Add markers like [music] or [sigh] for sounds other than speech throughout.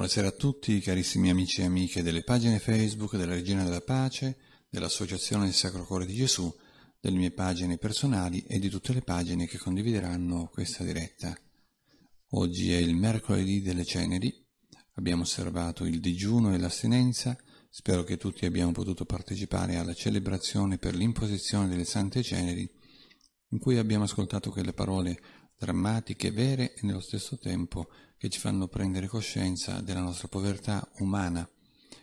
Buonasera a tutti carissimi amici e amiche delle pagine Facebook della Regina della Pace, dell'Associazione del Sacro Cuore di Gesù, delle mie pagine personali e di tutte le pagine che condivideranno questa diretta. Oggi è il mercoledì delle ceneri, abbiamo osservato il digiuno e l'astinenza, spero che tutti abbiamo potuto partecipare alla celebrazione per l'imposizione delle sante ceneri, in cui abbiamo ascoltato quelle parole drammatiche, vere e nello stesso tempo che ci fanno prendere coscienza della nostra povertà umana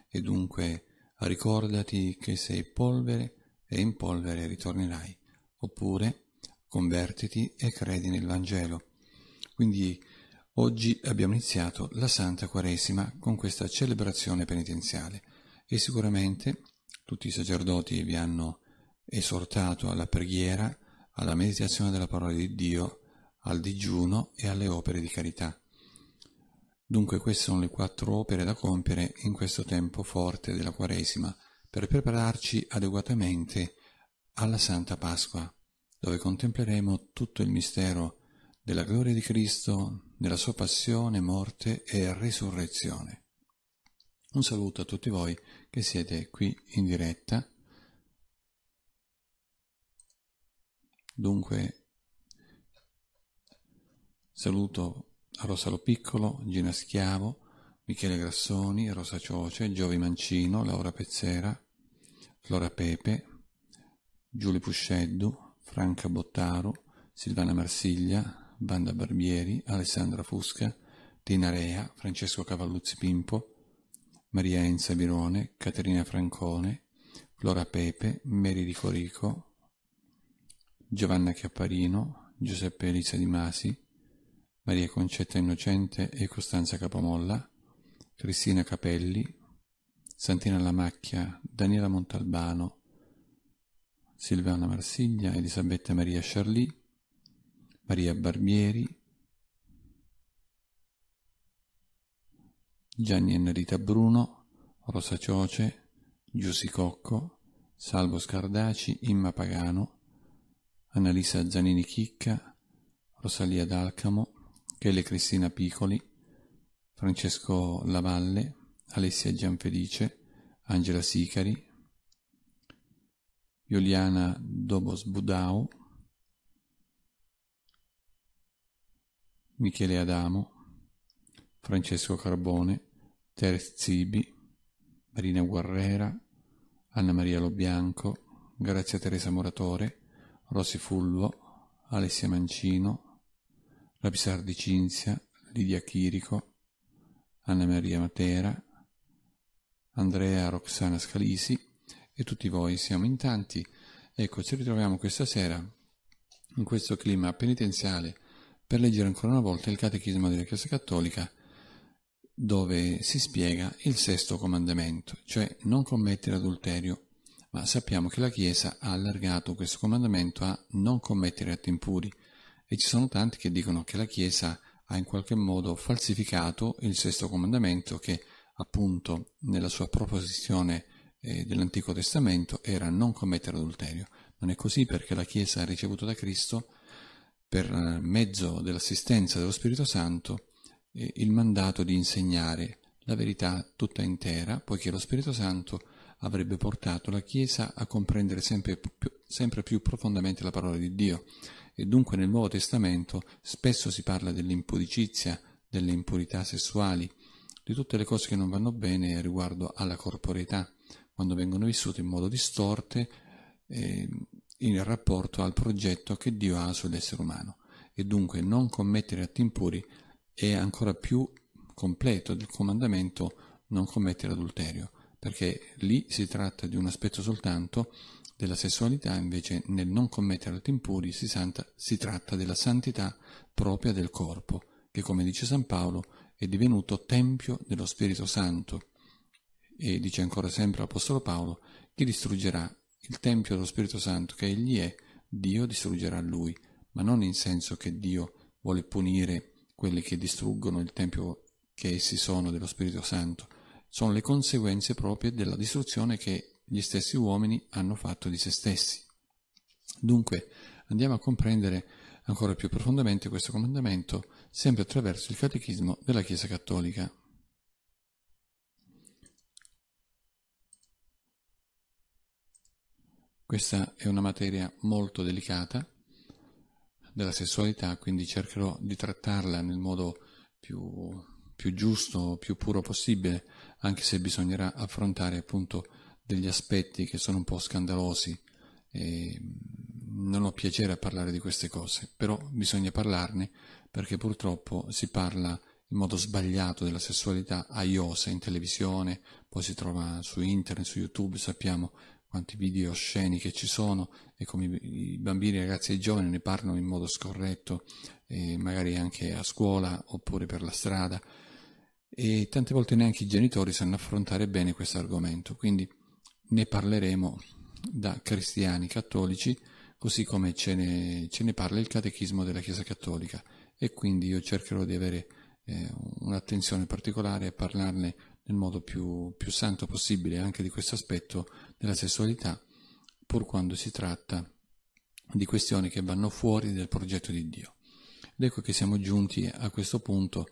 e dunque ricordati che sei polvere e in polvere ritornerai, oppure convertiti e credi nel Vangelo. Quindi oggi abbiamo iniziato la Santa Quaresima con questa celebrazione penitenziale e sicuramente tutti i sacerdoti vi hanno esortato alla preghiera, alla meditazione della parola di Dio, al digiuno e alle opere di carità. Dunque queste sono le quattro opere da compiere in questo tempo forte della Quaresima per prepararci adeguatamente alla Santa Pasqua, dove contempleremo tutto il mistero della gloria di Cristo, della sua passione, morte e risurrezione. Un saluto a tutti voi che siete qui in diretta. Dunque Saluto a Rosa Lo Piccolo, Gina Schiavo, Michele Grassoni, Rosa Cioce, Giovi Mancino, Laura Pezzera, Flora Pepe, Giulio Pusceddu, Franca Bottaro, Silvana Marsiglia, Banda Barbieri, Alessandra Fusca, Tina Rea, Francesco Cavalluzzi Pimpo, Maria Enza Birone, Caterina Francone, Flora Pepe, Meri Ricorico, Giovanna Chiapparino, Giuseppe Elisa Di Masi, Maria Concetta Innocente e Costanza Capomolla, Cristina Capelli, Santina Lamacchia, Daniela Montalbano, Silvana Marsiglia, Elisabetta Maria Charly, Maria Barbieri, Gianni Enrita Bruno, Rosa Cioce, Giussi Cocco, Salvo Scardaci, Imma Pagano, Annalisa Zanini Chicca, Rosalia D'Alcamo, Chele Cristina Piccoli, Francesco Lavalle, Alessia Gianfelice, Angela Sicari, Iuliana Dobos Budau, Michele Adamo, Francesco Carbone, Teres Zibi, Marina Guerrera, Anna Maria Lobianco, Grazia Teresa Moratore, Rossi Fulvo, Alessia Mancino, la Pisar di Cinzia, Lidia Chirico, Anna Maria Matera, Andrea Roxana Scalisi e tutti voi, siamo in tanti. Ecco, ci ritroviamo questa sera in questo clima penitenziale per leggere ancora una volta il Catechismo della Chiesa Cattolica dove si spiega il sesto comandamento, cioè non commettere adulterio, ma sappiamo che la Chiesa ha allargato questo comandamento a non commettere atti impuri, e ci sono tanti che dicono che la Chiesa ha in qualche modo falsificato il sesto comandamento che appunto nella sua proposizione eh, dell'Antico Testamento era non commettere adulterio. Non è così perché la Chiesa ha ricevuto da Cristo per eh, mezzo dell'assistenza dello Spirito Santo eh, il mandato di insegnare la verità tutta intera, poiché lo Spirito Santo avrebbe portato la Chiesa a comprendere sempre più, sempre più profondamente la parola di Dio e dunque nel Nuovo Testamento spesso si parla dell'impudicizia, delle impurità sessuali, di tutte le cose che non vanno bene riguardo alla corporeità, quando vengono vissute in modo distorte eh, in rapporto al progetto che Dio ha sull'essere umano. E dunque non commettere atti impuri è ancora più completo del comandamento non commettere adulterio, perché lì si tratta di un aspetto soltanto della sessualità invece nel non commettere atti impuri si, santa, si tratta della santità propria del corpo, che come dice San Paolo è divenuto tempio dello Spirito Santo. E dice ancora sempre l'Apostolo Paolo, chi distruggerà il tempio dello Spirito Santo che egli è, Dio distruggerà lui, ma non in senso che Dio vuole punire quelli che distruggono il tempio che essi sono dello Spirito Santo, sono le conseguenze proprie della distruzione che gli stessi uomini hanno fatto di se stessi. Dunque andiamo a comprendere ancora più profondamente questo comandamento sempre attraverso il catechismo della Chiesa Cattolica. Questa è una materia molto delicata della sessualità, quindi cercherò di trattarla nel modo più, più giusto, più puro possibile, anche se bisognerà affrontare appunto degli aspetti che sono un po' scandalosi e non ho piacere a parlare di queste cose, però bisogna parlarne perché purtroppo si parla in modo sbagliato della sessualità a iosa in televisione, poi si trova su internet, su YouTube, sappiamo quanti video osceni che ci sono e come i bambini, i ragazzi e i giovani ne parlano in modo scorretto, magari anche a scuola oppure per la strada e tante volte neanche i genitori sanno affrontare bene questo argomento, quindi ne parleremo da cristiani cattolici, così come ce ne, ce ne parla il Catechismo della Chiesa Cattolica e quindi io cercherò di avere eh, un'attenzione particolare a parlarne nel modo più, più santo possibile anche di questo aspetto della sessualità, pur quando si tratta di questioni che vanno fuori del progetto di Dio. Ed ecco che siamo giunti a questo punto,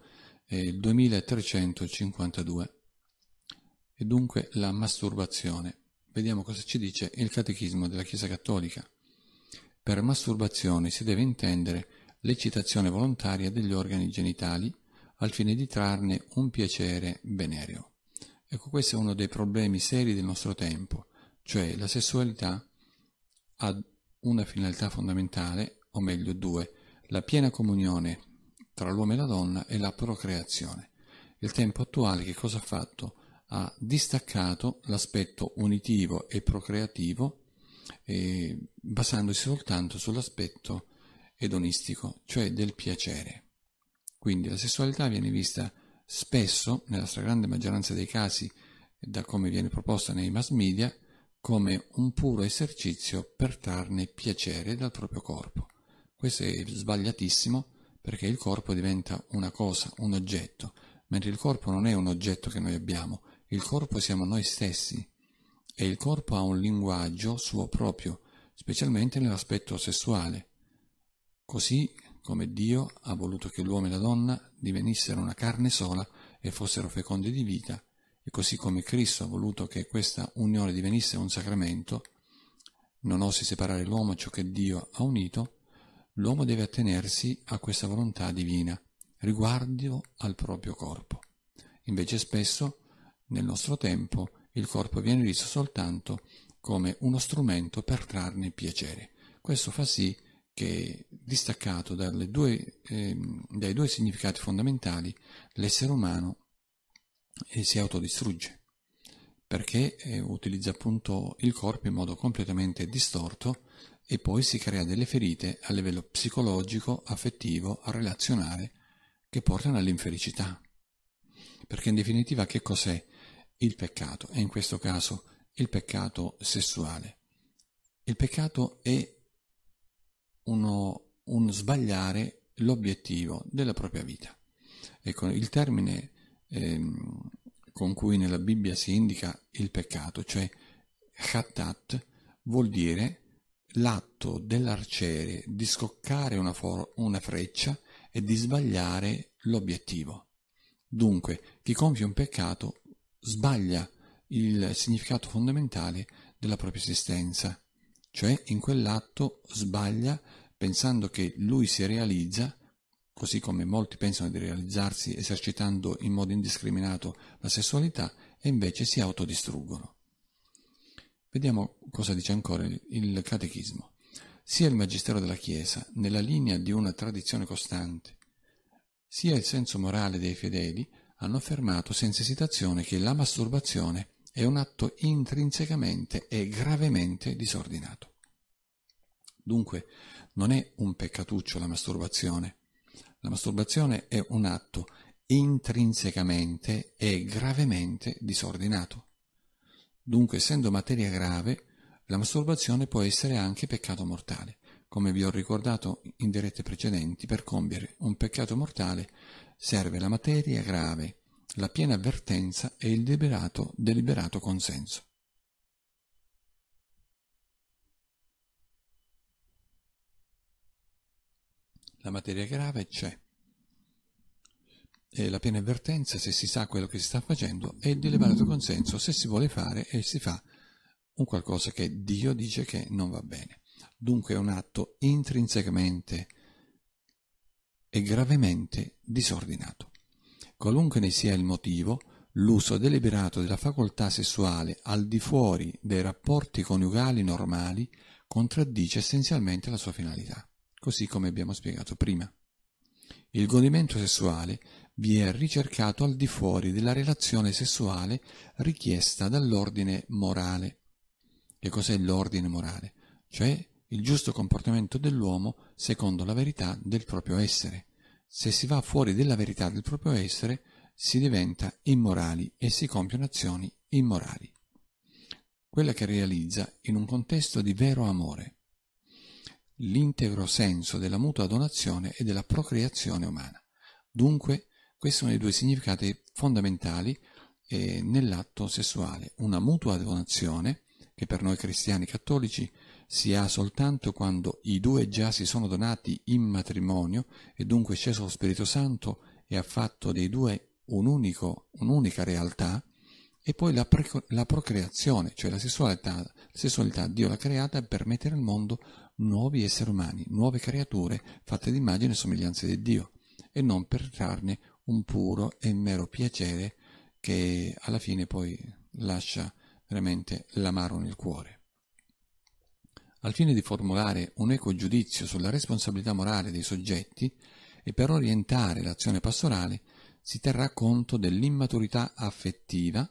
eh, 2352, e dunque la masturbazione. Vediamo cosa ci dice il Catechismo della Chiesa Cattolica. Per masturbazione si deve intendere l'eccitazione volontaria degli organi genitali al fine di trarne un piacere venereo. Ecco, questo è uno dei problemi seri del nostro tempo, cioè la sessualità ha una finalità fondamentale, o meglio due, la piena comunione tra l'uomo e la donna e la procreazione. Il tempo attuale che cosa ha fatto? ha distaccato l'aspetto unitivo e procreativo eh, basandosi soltanto sull'aspetto edonistico, cioè del piacere. Quindi la sessualità viene vista spesso, nella stragrande maggioranza dei casi, da come viene proposta nei mass media, come un puro esercizio per trarne piacere dal proprio corpo. Questo è sbagliatissimo perché il corpo diventa una cosa, un oggetto, mentre il corpo non è un oggetto che noi abbiamo, il corpo siamo noi stessi e il corpo ha un linguaggio suo proprio, specialmente nell'aspetto sessuale. Così come Dio ha voluto che l'uomo e la donna divenissero una carne sola e fossero fecondi di vita, e così come Cristo ha voluto che questa unione divenisse un sacramento, non osi separare l'uomo ciò che Dio ha unito, l'uomo deve attenersi a questa volontà divina riguardo al proprio corpo. Invece spesso nel nostro tempo il corpo viene visto soltanto come uno strumento per trarne piacere. Questo fa sì che, distaccato due, eh, dai due significati fondamentali, l'essere umano eh, si autodistrugge, perché eh, utilizza appunto il corpo in modo completamente distorto e poi si crea delle ferite a livello psicologico, affettivo, relazionale, che portano all'infelicità. Perché in definitiva che cos'è il peccato, e in questo caso il peccato sessuale. Il peccato è uno, un sbagliare l'obiettivo della propria vita. Ecco, il termine ehm, con cui nella Bibbia si indica il peccato, cioè chattat, vuol dire l'atto dell'arciere di scoccare una, for- una freccia e di sbagliare l'obiettivo. Dunque, chi compie un peccato sbaglia il significato fondamentale della propria esistenza, cioè in quell'atto sbaglia pensando che lui si realizza, così come molti pensano di realizzarsi esercitando in modo indiscriminato la sessualità, e invece si autodistruggono. Vediamo cosa dice ancora il catechismo. Sia il magistero della Chiesa, nella linea di una tradizione costante, sia il senso morale dei fedeli, hanno affermato senza esitazione che la masturbazione è un atto intrinsecamente e gravemente disordinato. Dunque, non è un peccatuccio la masturbazione. La masturbazione è un atto intrinsecamente e gravemente disordinato. Dunque, essendo materia grave, la masturbazione può essere anche peccato mortale. Come vi ho ricordato in dirette precedenti, per compiere un peccato mortale serve la materia grave, la piena avvertenza e il deliberato, deliberato consenso. La materia grave c'è. E la piena avvertenza se si sa quello che si sta facendo e il deliberato consenso se si vuole fare e si fa un qualcosa che Dio dice che non va bene. Dunque è un atto intrinsecamente è gravemente disordinato. Qualunque ne sia il motivo, l'uso deliberato della facoltà sessuale al di fuori dei rapporti coniugali normali contraddice essenzialmente la sua finalità, così come abbiamo spiegato prima. Il godimento sessuale vi è ricercato al di fuori della relazione sessuale richiesta dall'ordine morale. Che cos'è l'ordine morale? Cioè il giusto comportamento dell'uomo secondo la verità del proprio essere. Se si va fuori della verità del proprio essere, si diventa immorali e si compiono azioni immorali. Quella che realizza in un contesto di vero amore l'integro senso della mutua donazione e della procreazione umana. Dunque, questi sono i due significati fondamentali eh, nell'atto sessuale, una mutua donazione, che per noi cristiani cattolici è si ha soltanto quando i due già si sono donati in matrimonio e dunque è sceso lo Spirito Santo e ha fatto dei due un unico, un'unica realtà, e poi la, pre- la procreazione, cioè la sessualità, la sessualità Dio l'ha creata per mettere al mondo nuovi esseri umani, nuove creature fatte di immagine e somiglianze di Dio, e non per trarne un puro e mero piacere che alla fine poi lascia veramente l'amaro nel cuore al fine di formulare un equo giudizio sulla responsabilità morale dei soggetti e per orientare l'azione pastorale si terrà conto dell'immaturità affettiva,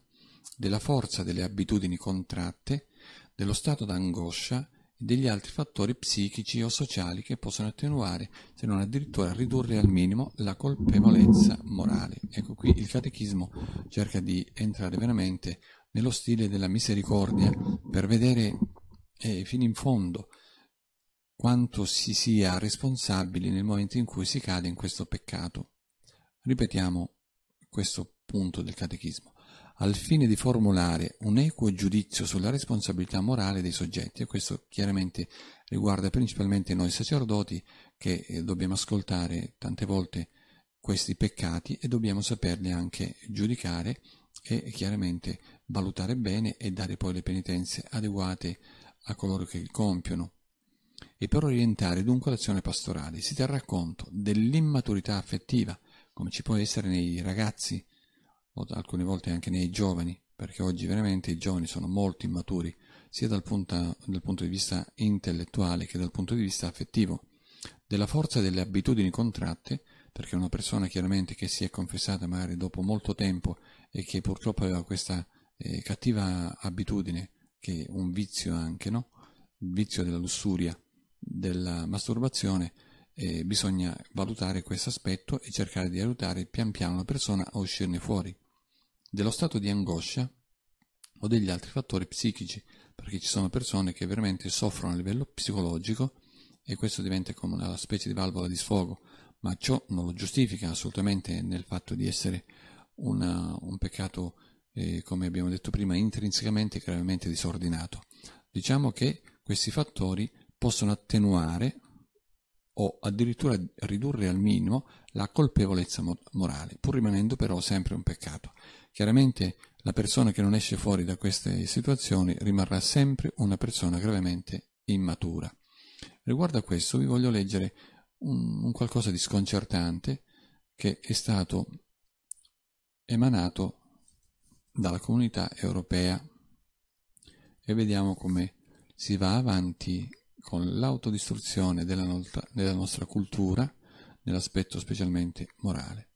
della forza delle abitudini contratte, dello stato d'angoscia e degli altri fattori psichici o sociali che possono attenuare, se non addirittura ridurre al minimo, la colpevolezza morale. Ecco qui il catechismo cerca di entrare veramente nello stile della misericordia per vedere eh, fino in fondo quanto si sia responsabili nel momento in cui si cade in questo peccato. Ripetiamo questo punto del catechismo al fine di formulare un equo giudizio sulla responsabilità morale dei soggetti e questo chiaramente riguarda principalmente noi sacerdoti che eh, dobbiamo ascoltare tante volte questi peccati e dobbiamo saperli anche giudicare e chiaramente valutare bene e dare poi le penitenze adeguate a coloro che li compiono. E per orientare dunque l'azione pastorale si terrà conto dell'immaturità affettiva, come ci può essere nei ragazzi, o alcune volte anche nei giovani, perché oggi veramente i giovani sono molto immaturi, sia dal punto, dal punto di vista intellettuale che dal punto di vista affettivo, della forza delle abitudini contratte, perché una persona chiaramente che si è confessata magari dopo molto tempo e che purtroppo aveva questa eh, cattiva abitudine che un vizio anche, no? Il vizio della lussuria, della masturbazione, eh, bisogna valutare questo aspetto e cercare di aiutare pian piano la persona a uscirne fuori. Dello stato di angoscia o degli altri fattori psichici, perché ci sono persone che veramente soffrono a livello psicologico e questo diventa come una specie di valvola di sfogo, ma ciò non lo giustifica assolutamente nel fatto di essere una, un peccato eh, come abbiamo detto prima, intrinsecamente gravemente disordinato. Diciamo che questi fattori possono attenuare o addirittura ridurre al minimo la colpevolezza morale, pur rimanendo però sempre un peccato. Chiaramente la persona che non esce fuori da queste situazioni rimarrà sempre una persona gravemente immatura. Riguardo a questo vi voglio leggere un, un qualcosa di sconcertante che è stato emanato dalla comunità europea e vediamo come si va avanti con l'autodistruzione della, nostra cultura nell'aspetto specialmente morale.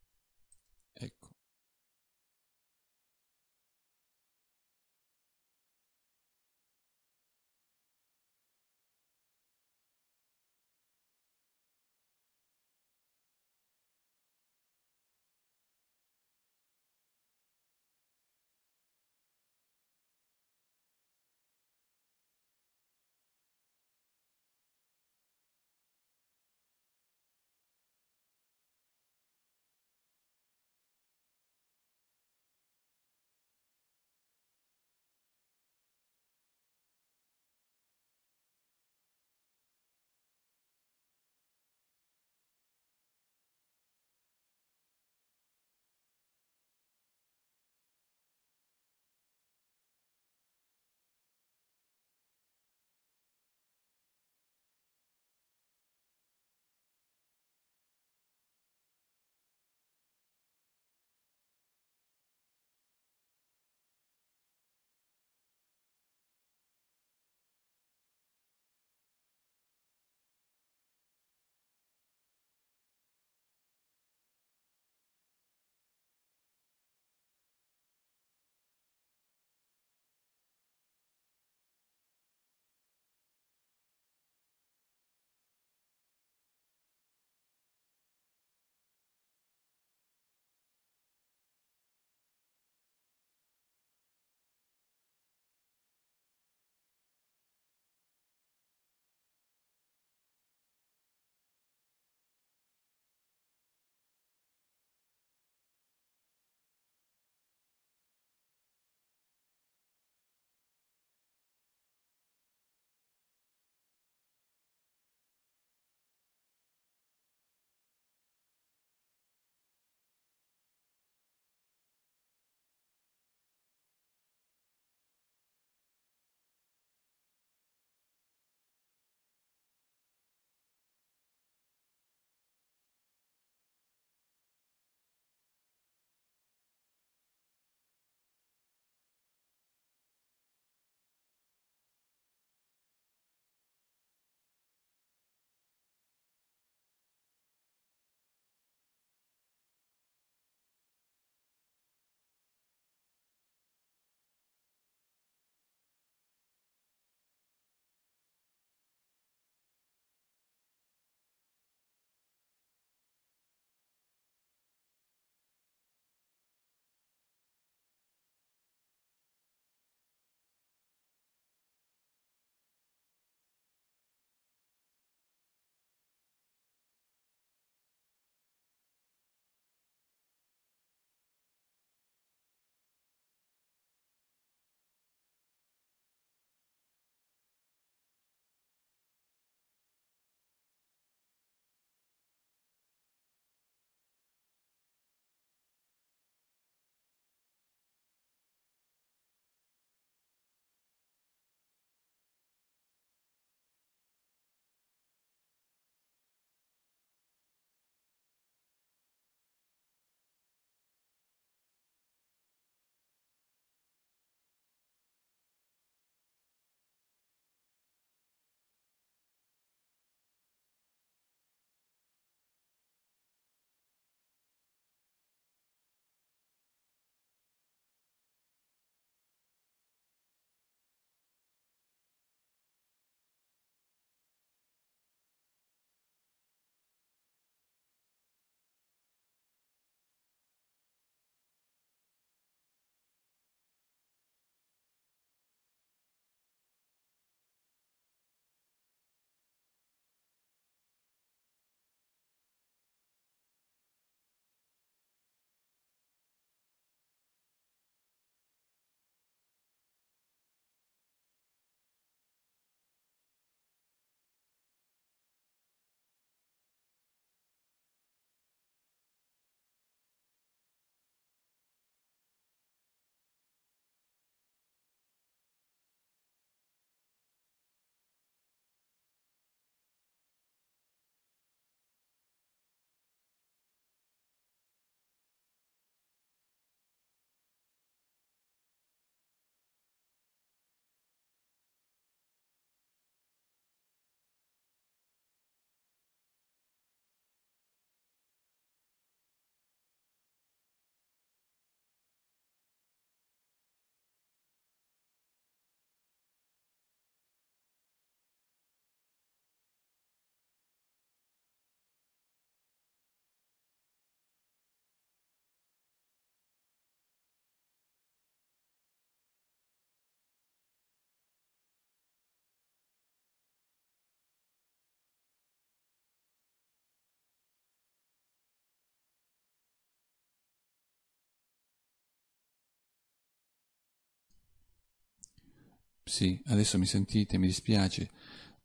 Sì, adesso mi sentite, mi dispiace,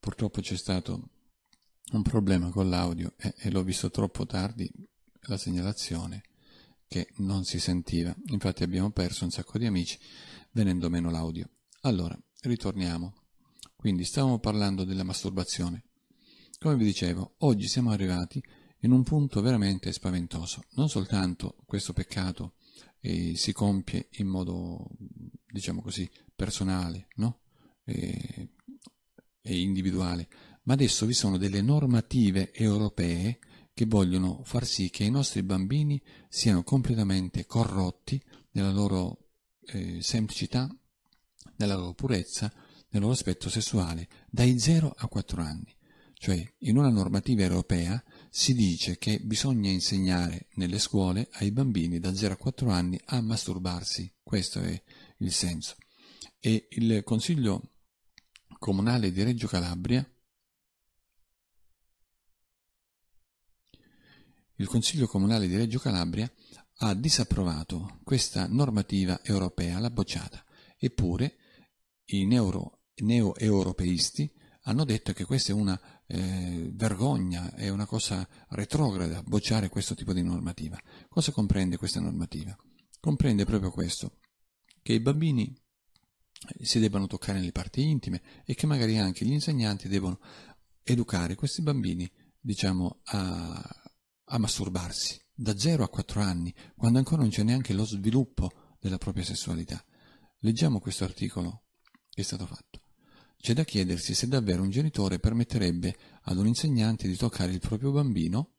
purtroppo c'è stato un problema con l'audio e, e l'ho visto troppo tardi la segnalazione che non si sentiva, infatti abbiamo perso un sacco di amici venendo meno l'audio. Allora, ritorniamo. Quindi stavamo parlando della masturbazione. Come vi dicevo, oggi siamo arrivati in un punto veramente spaventoso, non soltanto questo peccato e si compie in modo, diciamo così, personale no? e, e individuale. Ma adesso vi sono delle normative europee che vogliono far sì che i nostri bambini siano completamente corrotti nella loro eh, semplicità, nella loro purezza, nel loro aspetto sessuale, dai 0 a 4 anni. Cioè, in una normativa europea si dice che bisogna insegnare nelle scuole ai bambini da 0 a 4 anni a masturbarsi, questo è il senso. E il Consiglio Comunale di Reggio Calabria il Consiglio Comunale di Reggio Calabria ha disapprovato questa normativa europea, l'ha bocciata. Eppure i neo-europeisti hanno detto che questa è una eh, vergogna, è una cosa retrograda bocciare questo tipo di normativa. Cosa comprende questa normativa? Comprende proprio questo, che i bambini eh, si debbano toccare nelle parti intime e che magari anche gli insegnanti debbano educare questi bambini, diciamo, a, a masturbarsi da 0 a 4 anni, quando ancora non c'è neanche lo sviluppo della propria sessualità. Leggiamo questo articolo che è stato fatto. C'è da chiedersi se davvero un genitore permetterebbe ad un insegnante di toccare il proprio bambino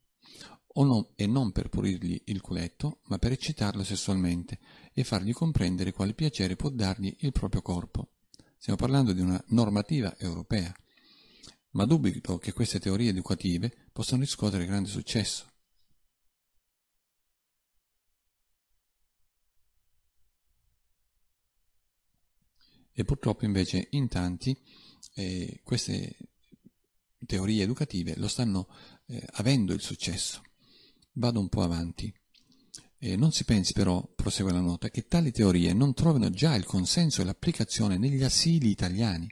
non, e non per pulirgli il culetto, ma per eccitarlo sessualmente e fargli comprendere quale piacere può dargli il proprio corpo. Stiamo parlando di una normativa europea, ma dubito che queste teorie educative possano riscuotere grande successo. E purtroppo invece in tanti eh, queste teorie educative lo stanno eh, avendo il successo. Vado un po' avanti. Eh, non si pensi però, prosegue la nota, che tali teorie non trovano già il consenso e l'applicazione negli asili italiani.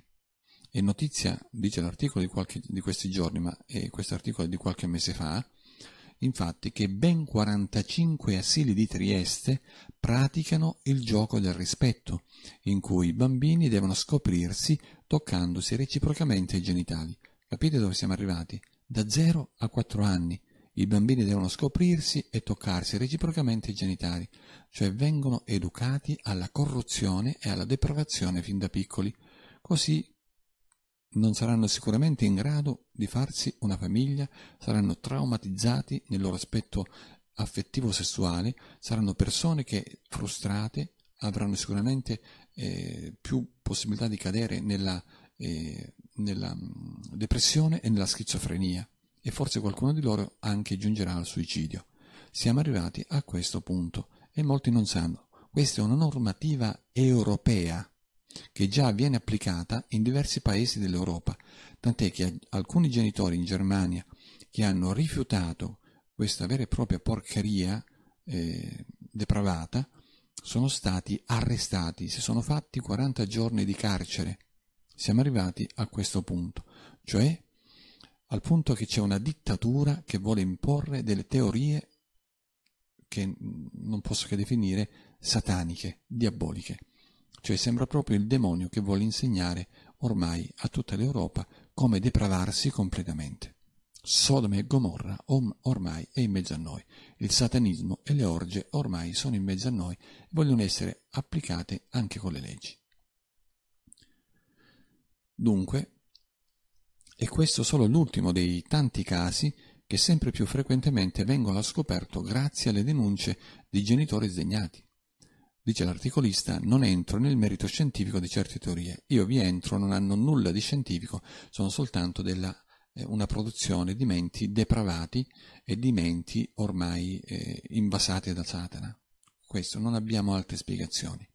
È notizia, dice l'articolo di, di, questi giorni, ma questo articolo è di qualche mese fa, infatti che ben 45 asili di Trieste praticano il gioco del rispetto, in cui i bambini devono scoprirsi toccandosi reciprocamente i genitali. Capite dove siamo arrivati? Da 0 a 4 anni. I bambini devono scoprirsi e toccarsi reciprocamente i genitali, cioè vengono educati alla corruzione e alla depravazione fin da piccoli, così non saranno sicuramente in grado di farsi una famiglia, saranno traumatizzati nel loro aspetto affettivo sessuale, saranno persone che frustrate avranno sicuramente eh, più possibilità di cadere nella, eh, nella mm, depressione e nella schizofrenia e forse qualcuno di loro anche giungerà al suicidio. Siamo arrivati a questo punto e molti non sanno. Questa è una normativa europea che già viene applicata in diversi paesi dell'Europa, tant'è che alcuni genitori in Germania che hanno rifiutato questa vera e propria porcheria eh, depravata sono stati arrestati, si sono fatti 40 giorni di carcere. Siamo arrivati a questo punto, cioè al punto che c'è una dittatura che vuole imporre delle teorie che non posso che definire sataniche, diaboliche. Cioè sembra proprio il demonio che vuole insegnare ormai a tutta l'Europa come depravarsi completamente. Sodome e Gomorra ormai è in mezzo a noi, il satanismo e le orge ormai sono in mezzo a noi e vogliono essere applicate anche con le leggi. Dunque, è questo solo l'ultimo dei tanti casi che sempre più frequentemente vengono a scoperto grazie alle denunce di genitori sdegnati, Dice l'articolista, non entro nel merito scientifico di certe teorie, io vi entro, non hanno nulla di scientifico, sono soltanto della, eh, una produzione di menti depravati e di menti ormai eh, invasate da Satana. Questo, non abbiamo altre spiegazioni.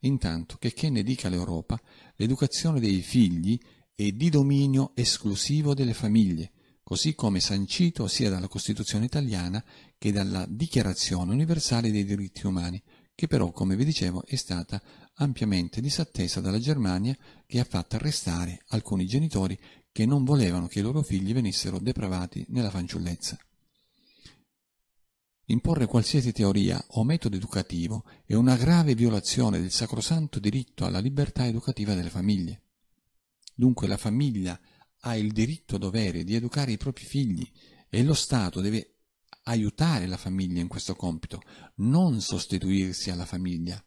Intanto, che che ne dica l'Europa, l'educazione dei figli è di dominio esclusivo delle famiglie, così come sancito sia dalla Costituzione italiana che dalla Dichiarazione universale dei diritti umani, che però, come vi dicevo, è stata ampiamente disattesa dalla Germania che ha fatto arrestare alcuni genitori che non volevano che i loro figli venissero depravati nella fanciullezza. Imporre qualsiasi teoria o metodo educativo è una grave violazione del sacrosanto diritto alla libertà educativa delle famiglie. Dunque la famiglia ha il diritto dovere di educare i propri figli e lo Stato deve aiutare la famiglia in questo compito, non sostituirsi alla famiglia.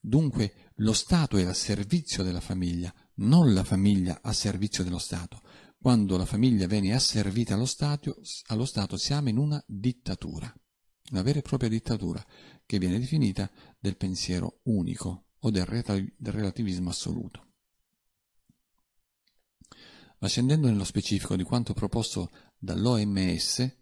Dunque lo Stato era a servizio della famiglia, non la famiglia a servizio dello Stato. Quando la famiglia viene asservita allo Stato, allo Stato siamo in una dittatura, una vera e propria dittatura che viene definita del pensiero unico o del, del relativismo assoluto. Ma scendendo nello specifico di quanto proposto dall'OMS,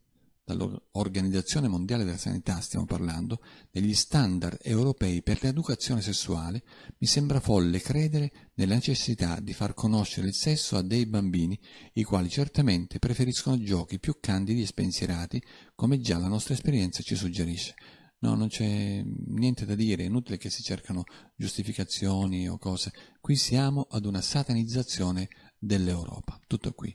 dall'Organizzazione Mondiale della Sanità stiamo parlando, degli standard europei per l'educazione sessuale, mi sembra folle credere nella necessità di far conoscere il sesso a dei bambini, i quali certamente preferiscono giochi più candidi e spensierati, come già la nostra esperienza ci suggerisce. No, non c'è niente da dire, è inutile che si cercano giustificazioni o cose. Qui siamo ad una satanizzazione dell'Europa. Tutto qui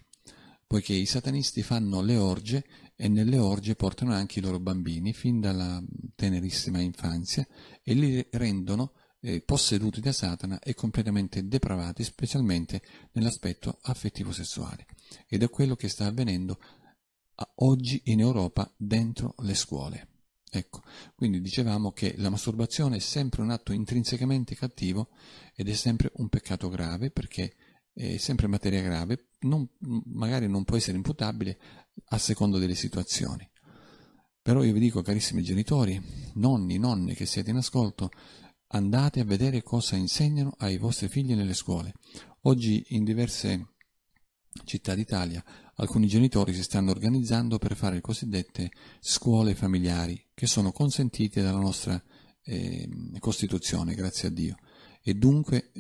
poiché i satanisti fanno le orge e nelle orge portano anche i loro bambini fin dalla tenerissima infanzia e li rendono eh, posseduti da Satana e completamente depravati, specialmente nell'aspetto affettivo-sessuale. Ed è quello che sta avvenendo oggi in Europa dentro le scuole. Ecco, quindi dicevamo che la masturbazione è sempre un atto intrinsecamente cattivo ed è sempre un peccato grave perché eh, sempre materia grave, non, magari non può essere imputabile a secondo delle situazioni. Però io vi dico, carissimi genitori, nonni, nonne che siete in ascolto, andate a vedere cosa insegnano ai vostri figli nelle scuole. Oggi in diverse città d'Italia alcuni genitori si stanno organizzando per fare le cosiddette scuole familiari, che sono consentite dalla nostra eh, Costituzione, grazie a Dio, e dunque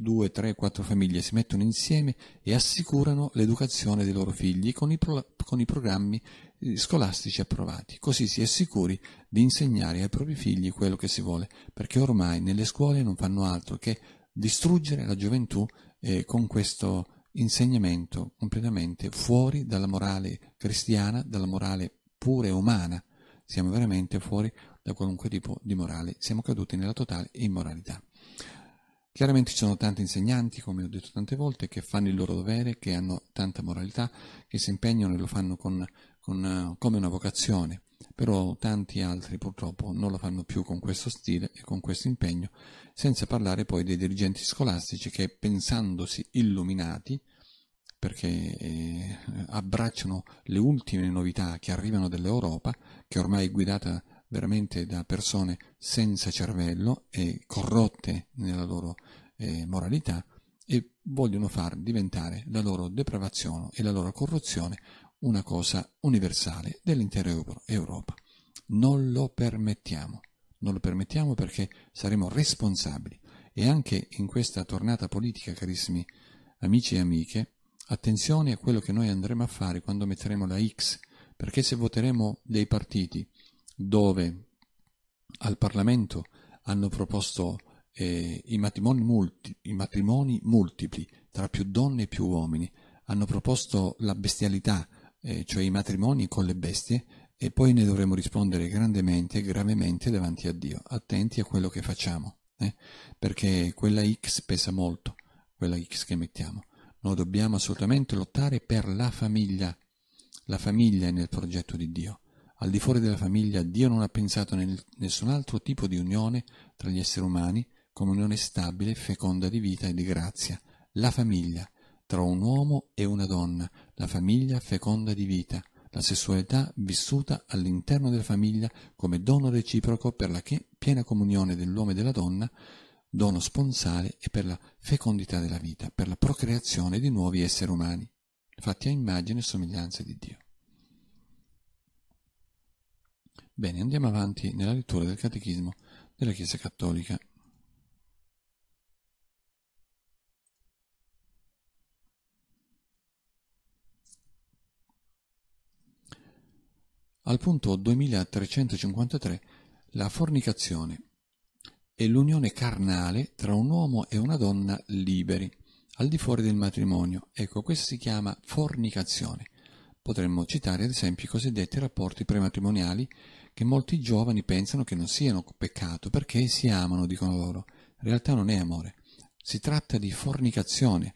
due, tre, quattro famiglie si mettono insieme e assicurano l'educazione dei loro figli con i, pro, con i, programmi eh, scolastici approvati. Così si è sicuri di insegnare ai propri figli quello che si vuole, perché ormai nelle scuole non fanno altro che distruggere la gioventù eh, con questo insegnamento completamente fuori dalla morale cristiana, dalla morale pure umana. Siamo veramente fuori da qualunque tipo di morale, siamo caduti nella totale immoralità. Chiaramente ci sono tanti insegnanti, come ho detto tante volte, che fanno il loro dovere, che hanno tanta moralità, che si impegnano e lo fanno con, con, eh, come una vocazione, però tanti altri purtroppo non lo fanno più con questo stile e con questo impegno, senza parlare poi dei dirigenti scolastici che pensandosi illuminati, perché eh, abbracciano le ultime novità che arrivano dall'Europa, che ormai è guidata veramente da persone senza cervello e corrotte nella loro eh, moralità e vogliono far diventare la loro depravazione e la loro corruzione una cosa universale dell'intera Europa. Non lo permettiamo, non lo permettiamo perché saremo responsabili e anche in questa tornata politica, carissimi amici e amiche, attenzione a quello che noi andremo a fare quando metteremo la X, perché se voteremo dei partiti dove al Parlamento hanno proposto eh, i, matrimoni multi, i, matrimoni multipli tra più donne e più uomini, hanno proposto la bestialità, eh, cioè i matrimoni con le bestie, e poi ne dovremo rispondere grandemente e gravemente davanti a Dio, attenti a quello che facciamo, eh? perché quella X pesa molto, quella X che mettiamo. Noi dobbiamo assolutamente lottare per la famiglia, la famiglia è nel progetto di Dio al di fuori della famiglia Dio non ha pensato a nessun altro tipo di unione tra gli esseri umani come unione stabile, feconda di vita e di grazia. La famiglia, tra un uomo e una donna, la famiglia feconda di vita, la sessualità vissuta all'interno della famiglia come dono reciproco per la che piena comunione dell'uomo e della donna, dono sponsale e per la fecondità della vita, per la procreazione di nuovi esseri umani, fatti a immagine e somiglianza di Dio. Bene, andiamo avanti nella lettura del Catechismo della Chiesa Cattolica. Al punto 2353 la fornicazione è l'unione carnale tra un uomo e una donna liberi, al di fuori del matrimonio. Ecco, questo si chiama fornicazione. Potremmo citare ad esempio i cosiddetti rapporti prematrimoniali che molti giovani pensano che non siano peccato perché si amano, dicono loro. In realtà non è amore. Si tratta di fornicazione,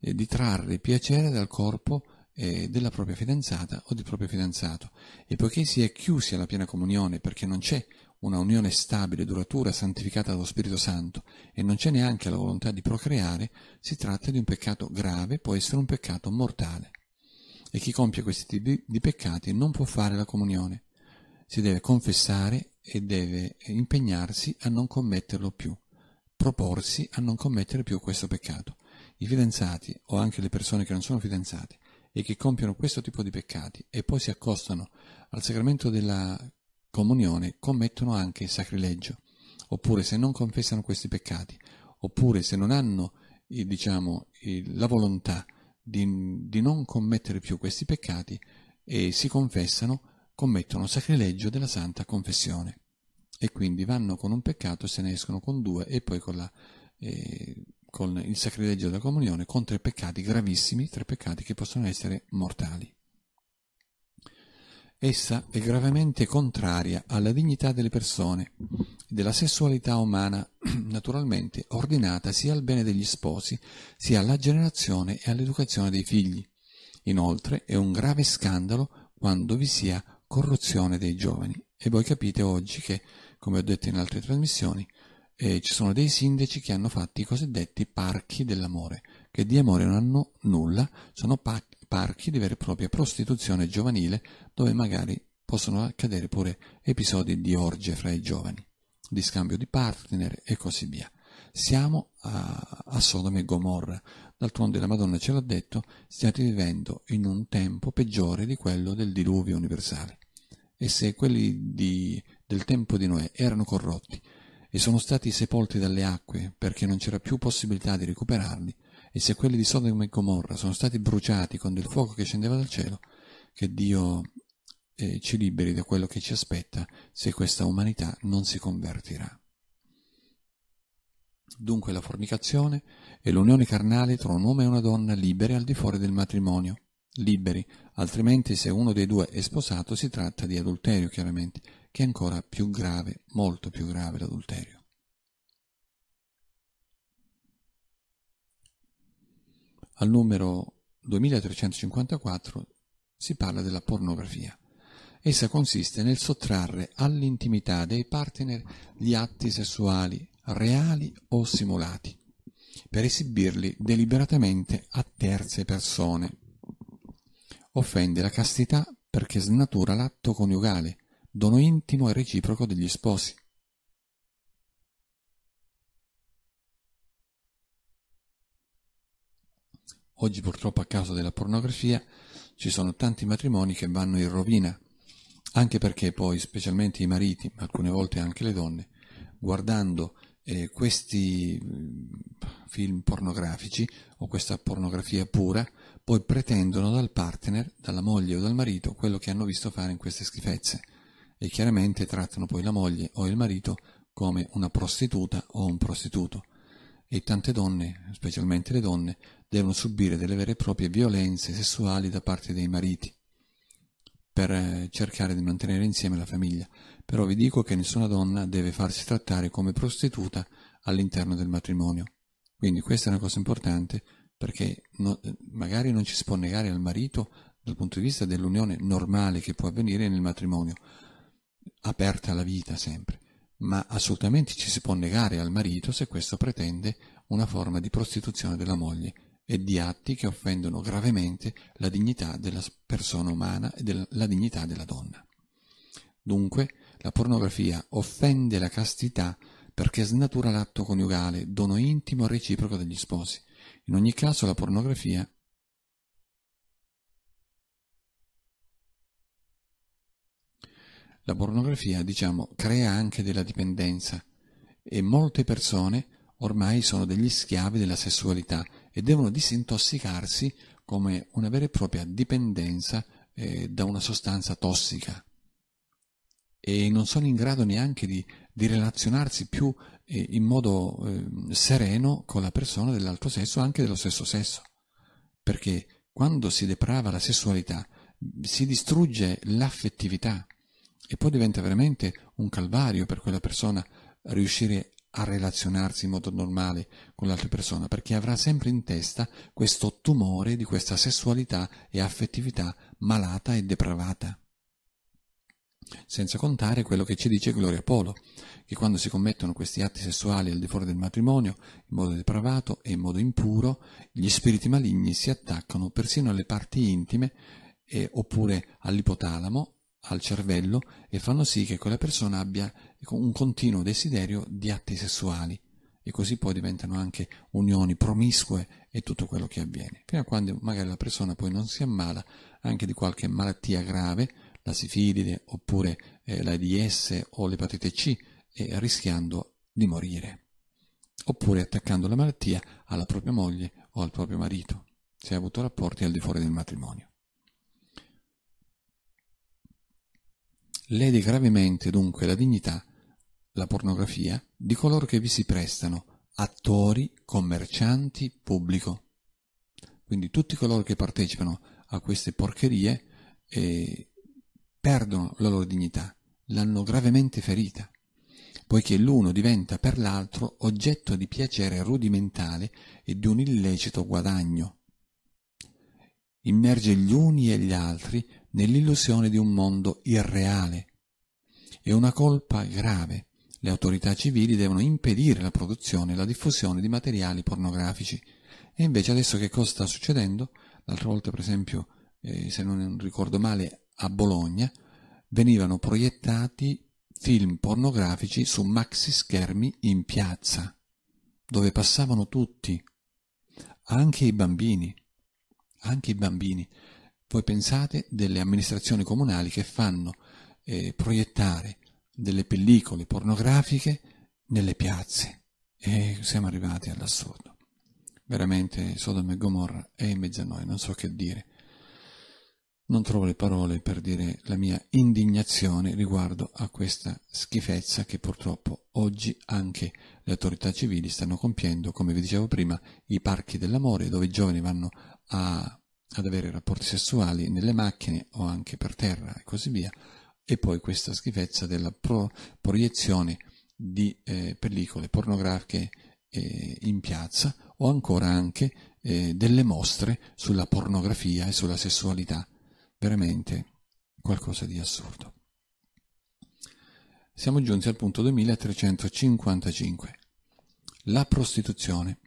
eh, di trarre piacere dal corpo eh, della propria fidanzata o del proprio fidanzato. E poiché si è chiusi alla piena comunione perché non c'è una unione stabile, duratura, santificata dallo Spirito Santo e non c'è neanche la volontà di procreare, si tratta di un peccato grave, può essere un peccato mortale e chi compie questi tipi di peccati non può fare la comunione. Si deve confessare e deve impegnarsi a non commetterlo più, proporsi a non commettere più questo peccato. I fidanzati o anche le persone che non sono fidanzate e che compiono questo tipo di peccati e poi si accostano al sacramento della comunione commettono anche il sacrilegio, oppure se non confessano questi peccati, oppure se non hanno diciamo, la volontà di, di non commettere più questi peccati e si confessano, commettono sacrilegio della santa confessione e quindi vanno con un peccato, se ne escono con due e poi con, la, eh, con il sacrilegio della comunione con tre peccati gravissimi, tre peccati che possono essere mortali. Essa è gravemente contraria alla dignità delle persone della sessualità umana, [clears throat] naturalmente ordinata sia al bene degli sposi, sia alla generazione e all'educazione dei figli. Inoltre è un grave scandalo quando vi sia corruzione dei giovani. E voi capite oggi che, come ho detto in altre trasmissioni, eh, ci sono dei sindaci che hanno fatto i cosiddetti parchi dell'amore, che di amore non hanno nulla, sono pa parchi di vera e propria prostituzione giovanile dove magari possono accadere pure episodi di orge fra i giovani di scambio di partner e così via. Siamo a, a Sodome e Gomorra. D'altronde la Madonna ce l'ha detto, stiate vivendo in un tempo peggiore di quello del diluvio universale. E se quelli di, del tempo di Noè erano corrotti e sono stati sepolti dalle acque perché non c'era più possibilità di recuperarli, e se quelli di Sodome e Gomorra sono stati bruciati con del fuoco che scendeva dal cielo, che Dio eh, ci liberi da quello che ci aspetta se questa umanità non si convertirà. Dunque la fornicazione è l'unione carnale tra un uomo e una donna liberi al di fuori del matrimonio, liberi, altrimenti se uno dei due è sposato si tratta di adulterio chiaramente, che è ancora più grave, molto più grave l'adulterio. Al numero 2354 si parla della pornografia. Essa consiste nel sottrarre all'intimità dei partner gli atti sessuali reali o simulati, per esibirli deliberatamente a terze persone. Offende la castità perché snatura l'atto coniugale, dono intimo e reciproco degli sposi. Oggi purtroppo a causa della pornografia ci sono tanti matrimoni che vanno in rovina anche perché poi specialmente i mariti, ma alcune volte anche le donne, guardando eh, questi mm, film pornografici o questa pornografia pura, poi pretendono dal partner, dalla moglie o dal marito quello che hanno visto fare in queste schifezze e chiaramente trattano poi la moglie o il marito come una prostituta o un prostituto e tante donne, specialmente le donne, devono subire delle vere e proprie violenze sessuali da parte dei mariti per eh, cercare di mantenere insieme la famiglia, però vi dico che nessuna donna deve farsi trattare come prostituta all'interno del matrimonio. Quindi questa è una cosa importante perché no, eh, magari non ci si può negare al marito dal punto di vista dell'unione normale che può avvenire nel matrimonio, aperta alla vita sempre, ma assolutamente ci si può negare al marito se questo pretende una forma di prostituzione della moglie e di atti che offendono gravemente la dignità della persona umana e della, la dignità della donna. Dunque, la pornografia offende la castità perché snatura l'atto coniugale, dono intimo e reciproco degli sposi. In ogni caso la pornografia La pornografia, diciamo, crea anche della dipendenza e molte persone ormai sono degli schiavi della sessualità e devono disintossicarsi come una vera e propria dipendenza eh, da una sostanza tossica e non sono in grado neanche di, di relazionarsi più eh, in modo eh, sereno con la persona dell'altro sesso, anche dello stesso sesso, perché quando si deprava la sessualità si distrugge l'affettività e poi diventa veramente un calvario per quella persona riuscire a relazionarsi in modo normale con l'altra persona, perché avrà sempre in testa questo tumore di questa sessualità e affettività malata e depravata. Senza contare quello che ci dice Gloria Polo, che quando si commettono questi atti sessuali al di fuori del matrimonio, in modo depravato e in modo impuro, gli spiriti maligni si attaccano persino alle parti intime e, eh, oppure all'ipotalamo, al cervello e fanno sì che quella persona abbia un continuo desiderio di atti sessuali e così poi diventano anche unioni promiscue e tutto quello che avviene, fino a quando magari la persona poi non si ammala anche di qualche malattia grave, la sifilide oppure eh, l'AIDS o l'epatite C, eh, rischiando di morire, oppure attaccando la malattia alla propria moglie o al proprio marito, se ha avuto rapporti al di fuori del matrimonio. Lede gravemente dunque la dignità la pornografia di coloro che vi si prestano, attori, commercianti, pubblico. Quindi tutti coloro che partecipano a queste porcherie eh, perdono la loro dignità, l'hanno gravemente ferita, poiché l'uno diventa per l'altro oggetto di piacere rudimentale e di un illecito guadagno. Immerge gli uni e gli altri nell'illusione di un mondo irreale. È una colpa grave le autorità civili devono impedire la produzione e la diffusione di materiali pornografici. E invece adesso che cosa sta succedendo? L'altra volta, per esempio, eh, se non ricordo male, a Bologna venivano proiettati film pornografici su maxi schermi in piazza, dove passavano tutti, anche i bambini. Anche i bambini. Voi pensate delle amministrazioni comunali che fanno eh, proiettare delle pellicole pornografiche nelle piazze. E siamo arrivati all'assurdo. Veramente Sodom e Gomorra è in mezzo a noi, non so che dire. Non trovo le parole per dire la mia indignazione riguardo a questa schifezza che purtroppo oggi anche le autorità civili stanno compiendo, come vi dicevo prima, i parchi dell'amore dove i giovani vanno a, ad avere rapporti sessuali nelle macchine o anche per terra e così via, e poi questa schifezza della pro- proiezione di eh, pellicole pornografiche eh, in piazza o ancora anche eh, delle mostre sulla pornografia e sulla sessualità. Veramente qualcosa di assurdo. Siamo giunti al punto 2355. La prostituzione.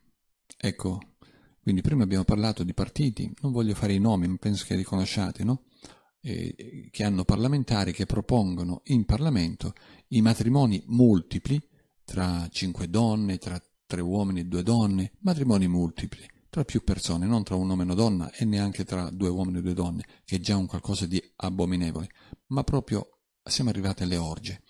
Ecco, quindi prima abbiamo parlato di partiti, non voglio fare i nomi, ma penso che riconosciate, no? eh, che hanno parlamentari che propongono in Parlamento i matrimoni multipli tra cinque donne, tra tre uomini e due donne, matrimoni multipli tra più persone, non tra un uomo e una donna e neanche tra due uomini e due donne, che è già un qualcosa di abominevole, ma proprio siamo arrivati alle orge.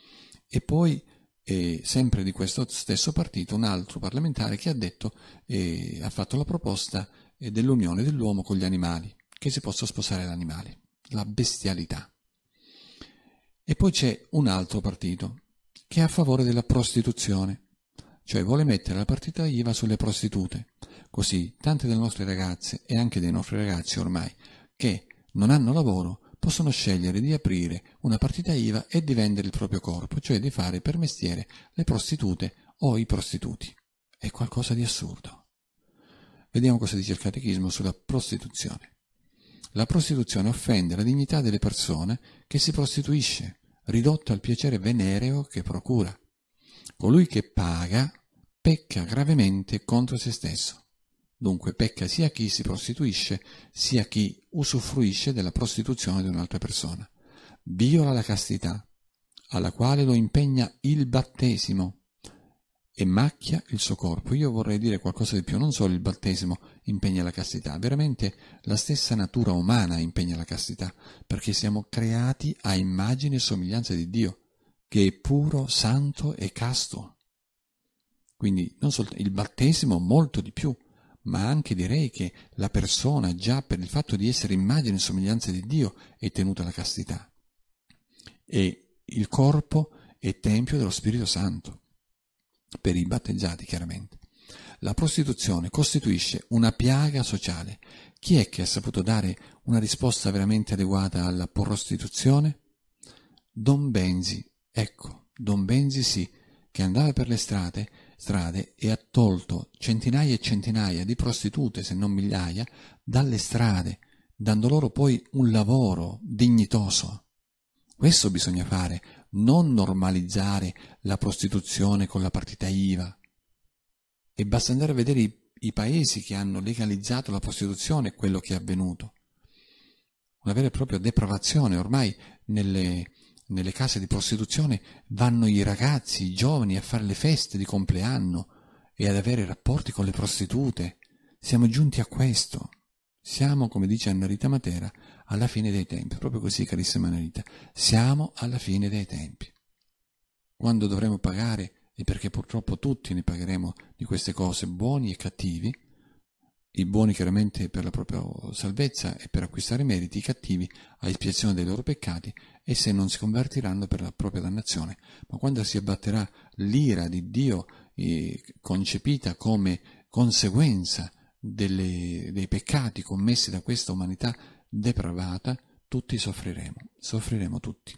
E poi, eh, sempre di questo stesso partito, un altro parlamentare che ha detto, eh, ha fatto la proposta eh, dell'unione dell'uomo con gli animali, che si possa sposare l'animale la bestialità. E poi c'è un altro partito che è a favore della prostituzione, cioè vuole mettere la partita IVA sulle prostitute, così tante delle nostre ragazze e anche dei nostri ragazzi ormai che non hanno lavoro possono scegliere di aprire una partita IVA e di vendere il proprio corpo, cioè di fare per mestiere le prostitute o i prostituti. È qualcosa di assurdo. Vediamo cosa dice il catechismo sulla prostituzione. La prostituzione offende la dignità delle persone che si prostituisce, ridotta al piacere venereo che procura. Colui che paga pecca gravemente contro se stesso. Dunque pecca sia chi si prostituisce, sia chi usufruisce della prostituzione di un'altra persona. Viola la castità, alla quale lo impegna il battesimo, e macchia il suo corpo. Io vorrei dire qualcosa di più, non solo il battesimo impegna la castità, veramente la stessa natura umana impegna la castità, perché siamo creati a immagine e somiglianza di Dio, che è puro, santo e casto. Quindi non soltanto il battesimo molto di più, ma anche direi che la persona già per il fatto di essere immagine e somiglianza di Dio è tenuta la castità. E il corpo è tempio dello Spirito Santo per i battezzati chiaramente. La prostituzione costituisce una piaga sociale. Chi è che ha saputo dare una risposta veramente adeguata alla prostituzione? Don Benzi, ecco, Don Benzi sì, che andava per le strade, strade e ha tolto centinaia e centinaia di prostitute, se non migliaia, dalle strade, dando loro poi un lavoro dignitoso. Questo bisogna fare, non normalizzare la prostituzione con la partita IVA. E basta andare a vedere i, i paesi che hanno legalizzato la prostituzione quello che è avvenuto. Una vera e propria depravazione. Ormai nelle, nelle case di prostituzione vanno i ragazzi, i giovani a fare le feste di compleanno e ad avere rapporti con le prostitute. Siamo giunti a questo. Siamo, come dice Anna Rita Matera, alla fine dei tempi. Proprio così, carissima Narita, siamo alla fine dei tempi. Quando dovremo pagare, e perché purtroppo tutti ne pagheremo di queste cose, buoni e cattivi, i buoni chiaramente per la propria salvezza e per acquistare meriti, i cattivi a espiazione dei loro peccati e se non si convertiranno per la propria dannazione. Ma quando si abbatterà l'ira di Dio eh, concepita come conseguenza delle, dei peccati commessi da questa umanità depravata, tutti soffriremo, soffriremo tutti.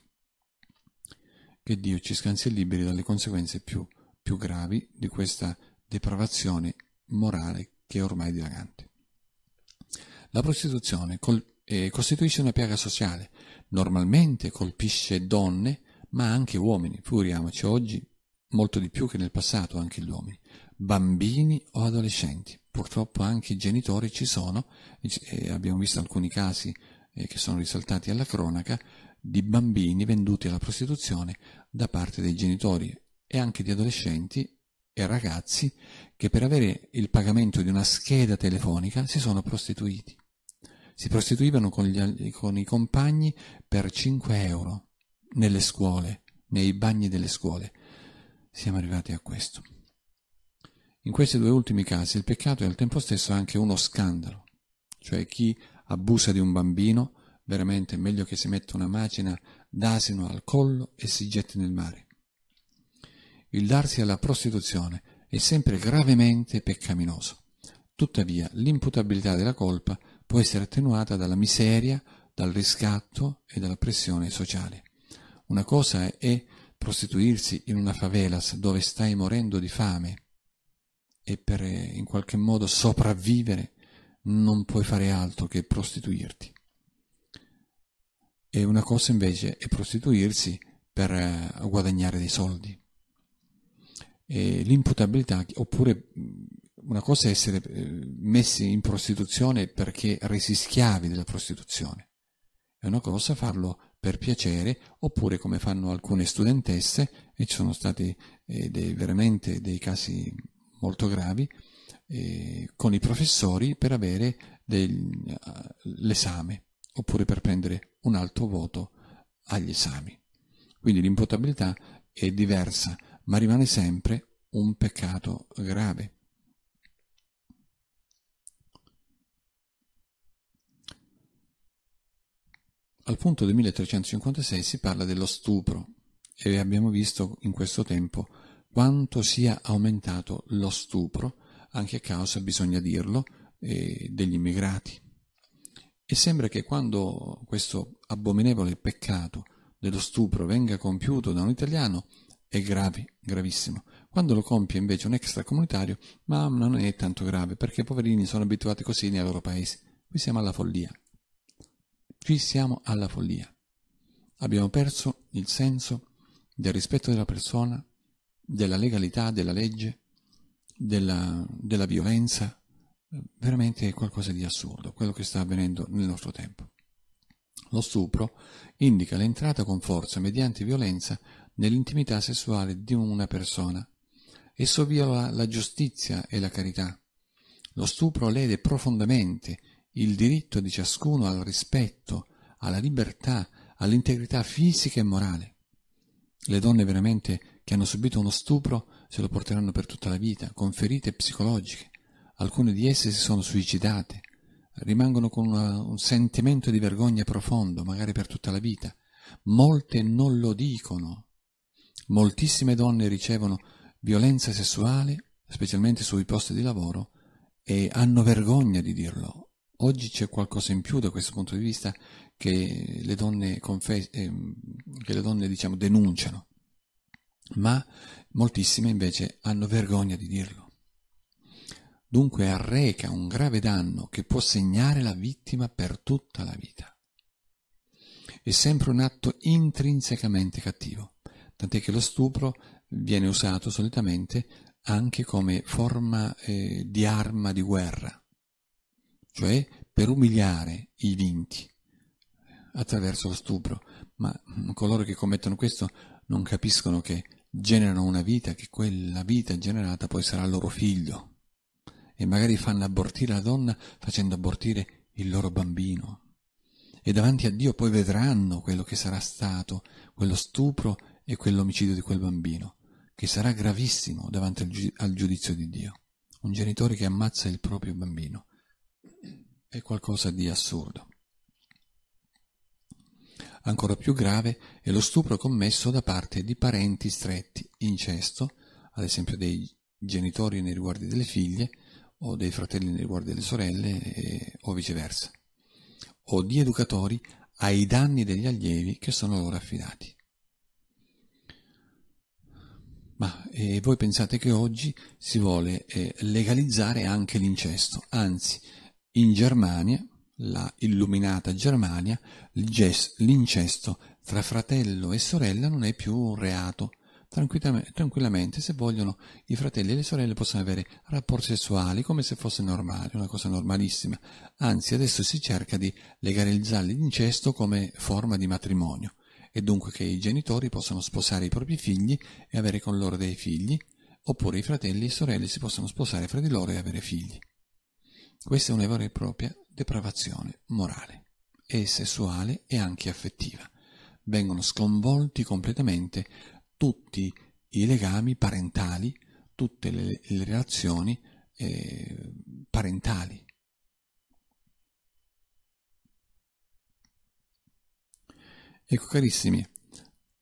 Che Dio ci scansi e liberi dalle conseguenze più, più gravi di questa depravazione morale che è ormai dilagante. La prostituzione col, eh, costituisce una piaga sociale, normalmente colpisce donne, ma anche uomini, figuriamoci oggi molto di più che nel passato anche gli uomini bambini o adolescenti. Purtroppo anche i genitori ci sono, e abbiamo visto alcuni casi eh, che sono risaltati alla cronaca, di bambini venduti alla prostituzione da parte dei genitori e anche di adolescenti e ragazzi che per avere il pagamento di una scheda telefonica si sono prostituiti. Si prostituivano con, gli, con i compagni per 5 euro nelle scuole, nei bagni delle scuole. Siamo arrivati a questo. In questi due ultimi casi il peccato è al tempo stesso anche uno scandalo, cioè chi abusa di un bambino, veramente è meglio che si metta una macina d'asino al collo e si getti nel mare. Il darsi alla prostituzione è sempre gravemente peccaminoso. Tuttavia l'imputabilità della colpa può essere attenuata dalla miseria, dal riscatto e dalla pressione sociale. Una cosa è prostituirsi in una favelas dove stai morendo di fame e per eh, in qualche modo sopravvivere non puoi fare altro che prostituirti. E una cosa invece è prostituirsi per eh, guadagnare dei soldi. E l'imputabilità, oppure mm, una cosa è essere eh, messi in prostituzione perché resi schiavi della prostituzione, è una cosa farlo per piacere, oppure come fanno alcune studentesse, e ci sono stati eh, dei, veramente dei casi molto gravi eh, con i professori per avere degli, eh, l'esame oppure per prendere un alto voto agli esami. Quindi l'imputabilità è diversa, ma rimane sempre un peccato grave. Al punto del 1356 si parla dello stupro e abbiamo visto in questo tempo quanto sia aumentato lo stupro, anche a causa, bisogna dirlo, eh, degli immigrati. E sembra che quando questo abominevole peccato dello stupro venga compiuto da un italiano è grave, gravissimo. Quando lo compie invece un extracomunitario, ma non è tanto grave, perché i poverini sono abituati così nei loro paesi. Qui siamo alla follia. Qui siamo alla follia. Abbiamo perso il senso del rispetto della persona, della legalità, della legge, della, della violenza, veramente è qualcosa di assurdo quello che sta avvenendo nel nostro tempo. Lo stupro indica l'entrata con forza mediante violenza nell'intimità sessuale di una persona. Esso viola la giustizia e la carità. Lo stupro lede profondamente il diritto di ciascuno al rispetto, alla libertà, all'integrità fisica e morale. Le donne veramente che hanno subito uno stupro se lo porteranno per tutta la vita, con ferite psicologiche. Alcune di esse si sono suicidate, rimangono con una, un sentimento di vergogna profondo, magari per tutta la vita. Molte non lo dicono. Moltissime donne ricevono violenza sessuale, specialmente sui posti di lavoro, e hanno vergogna di dirlo. Oggi c'è qualcosa in più da questo punto di vista che le donne, ehm, che le donne diciamo, denunciano ma moltissime invece hanno vergogna di dirlo. Dunque arreca un grave danno che può segnare la vittima per tutta la vita. È sempre un atto intrinsecamente cattivo, tant'è che lo stupro viene usato solitamente anche come forma eh, di arma di guerra, cioè per umiliare i vinti attraverso lo stupro, ma coloro che commettono questo non capiscono che generano una vita che quella vita generata poi sarà il loro figlio e magari fanno abortire la donna facendo abortire il loro bambino e davanti a Dio poi vedranno quello che sarà stato quello stupro e quell'omicidio di quel bambino che sarà gravissimo davanti al, al giudizio di Dio un genitore che ammazza il proprio bambino è qualcosa di assurdo ancora più grave è lo stupro commesso da parte di parenti stretti, incesto, ad esempio dei genitori nei riguardi delle figlie o dei fratelli nei riguardi delle sorelle e, o viceversa, o di educatori ai danni degli allievi che sono loro affidati. Ma eh, voi pensate che oggi si vuole eh, legalizzare anche l'incesto, anzi in Germania, la illuminata Germania, l'incesto tra fratello e sorella non è più un reato. Tranquillamente, se vogliono, i fratelli e le sorelle possono avere rapporti sessuali come se fosse normale, una cosa normalissima. Anzi, adesso si cerca di legalizzare l'incesto come forma di matrimonio e dunque che i genitori possano sposare i propri figli e avere con loro dei figli, oppure i fratelli e le sorelle si possono sposare fra di loro e avere figli. Questa è una vera e propria depravazione morale e sessuale e anche affettiva. Vengono sconvolti completamente tutti i legami parentali, tutte le, le relazioni eh, parentali. Ecco carissimi,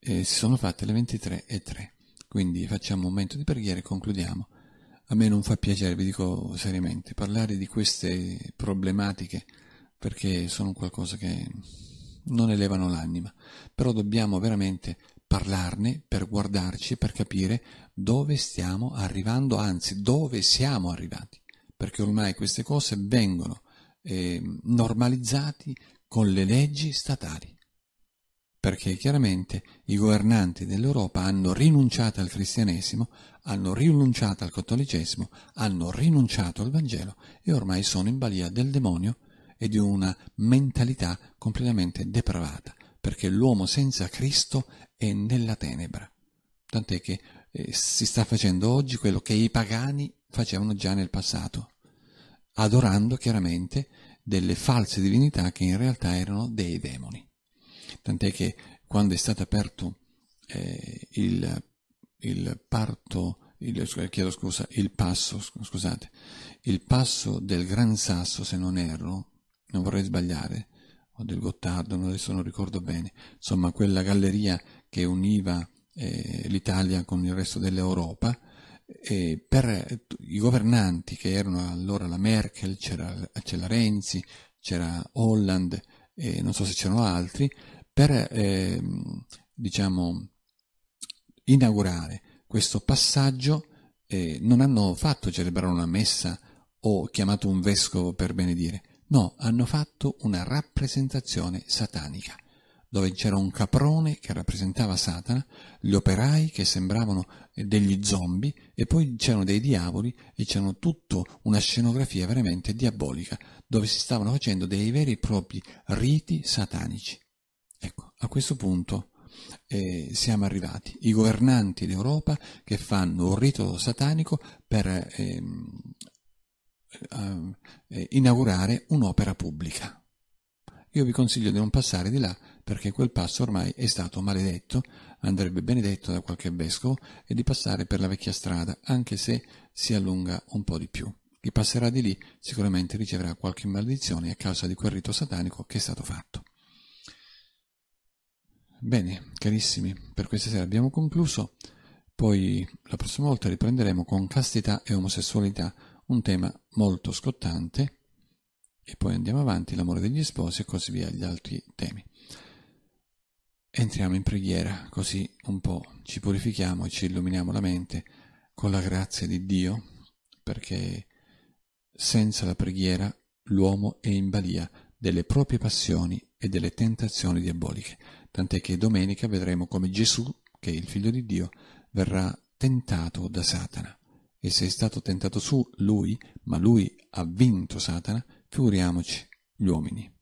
eh, si sono fatte le 23 e 3, quindi facciamo un momento di preghiera e concludiamo. A me non fa piacere, vi dico seriamente, parlare di queste problematiche perché sono qualcosa che non elevano l'anima, però dobbiamo veramente parlarne per guardarci, per capire dove stiamo arrivando, anzi dove siamo arrivati, perché ormai queste cose vengono eh, normalizzate con le leggi statali perché chiaramente i governanti dell'Europa hanno rinunciato al cristianesimo, hanno rinunciato al cattolicesimo, hanno rinunciato al Vangelo e ormai sono in balia del demonio e di una mentalità completamente depravata, perché l'uomo senza Cristo è nella tenebra. Tant'è che eh, si sta facendo oggi quello che i pagani facevano già nel passato, adorando chiaramente delle false divinità che in realtà erano dei demoni tant'è che quando è stato aperto eh, il, il, parto, il, chiedo scusa, il passo, scusate, il passo del Gran Sasso, se non erro, non vorrei sbagliare, o del Gottardo, adesso non ricordo bene, insomma quella galleria che univa eh, l'Italia con il resto dell'Europa, eh, per i governanti che erano allora la Merkel, c'era, Renzi, c'era Holland e non so se c'erano altri, per eh, diciamo, inaugurare questo passaggio eh, non hanno fatto celebrare una messa o chiamato un vescovo per benedire, no, hanno fatto una rappresentazione satanica, dove c'era un caprone che rappresentava Satana, gli operai che sembravano eh, degli zombie e poi c'erano dei diavoli e c'era tutta una scenografia veramente diabolica, dove si stavano facendo dei veri e propri riti satanici. Ecco, a questo punto eh, siamo arrivati, i governanti d'Europa che fanno un rito satanico per ehm, eh, eh, inaugurare un'opera pubblica. Io vi consiglio di non passare di là perché quel passo ormai è stato maledetto, andrebbe benedetto da qualche vescovo e di passare per la vecchia strada, anche se si allunga un po' di più. Chi passerà di lì sicuramente riceverà qualche maledizione a causa di quel rito satanico che è stato fatto. Bene, carissimi, per questa sera abbiamo concluso. Poi la prossima volta riprenderemo con castità e omosessualità, un tema molto scottante, e poi andiamo avanti, l'amore degli sposi e così via, gli altri temi. Entriamo in preghiera, così un po' ci purifichiamo e ci illuminiamo la mente con la grazia di Dio, perché senza la preghiera l'uomo è in balia delle proprie passioni e delle tentazioni diaboliche tant'è che domenica vedremo come Gesù, che è il figlio di Dio, verrà tentato da Satana. E se è stato tentato su lui, ma lui ha vinto Satana, figuriamoci gli uomini.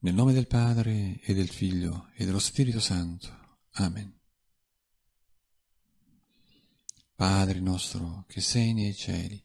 Nel nome del Padre e del Figlio e dello Spirito Santo. Amen. Padre nostro che sei nei cieli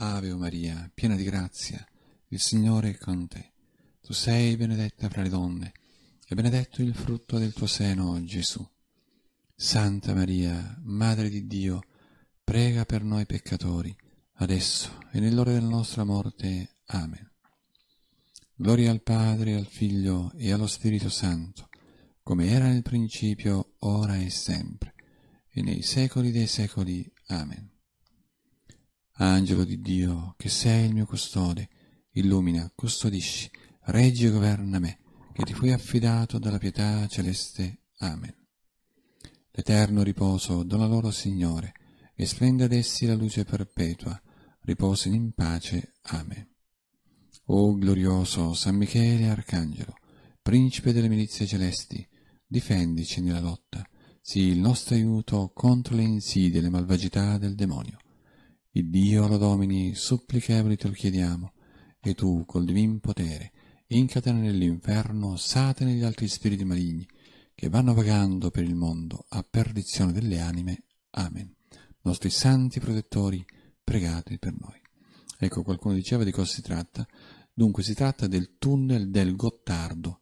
Ave Maria, piena di grazia, il Signore è con te. Tu sei benedetta fra le donne, e benedetto il frutto del tuo seno, Gesù. Santa Maria, Madre di Dio, prega per noi peccatori, adesso e nell'ora della nostra morte. Amen. Gloria al Padre, al Figlio e allo Spirito Santo, come era nel principio, ora e sempre, e nei secoli dei secoli. Amen. Angelo di Dio, che sei il mio custode, illumina, custodisci, reggi e governa me, che ti fui affidato dalla pietà celeste. Amen. L'eterno riposo dona loro, Signore, e splenda ad essi la luce perpetua. Riposino in pace. Amen. O glorioso San Michele Arcangelo, principe delle milizie celesti, difendici nella lotta, sii il nostro aiuto contro le insidie e le malvagità del demonio il Dio lo domini, supplichevoli te lo chiediamo, e tu, col divin potere, incatena nell'inferno Satana e gli altri spiriti maligni, che vanno vagando per il mondo a perdizione delle anime. Amen. Nostri santi protettori, pregate per noi. Ecco, qualcuno diceva di cosa si tratta. Dunque, si tratta del tunnel del Gottardo.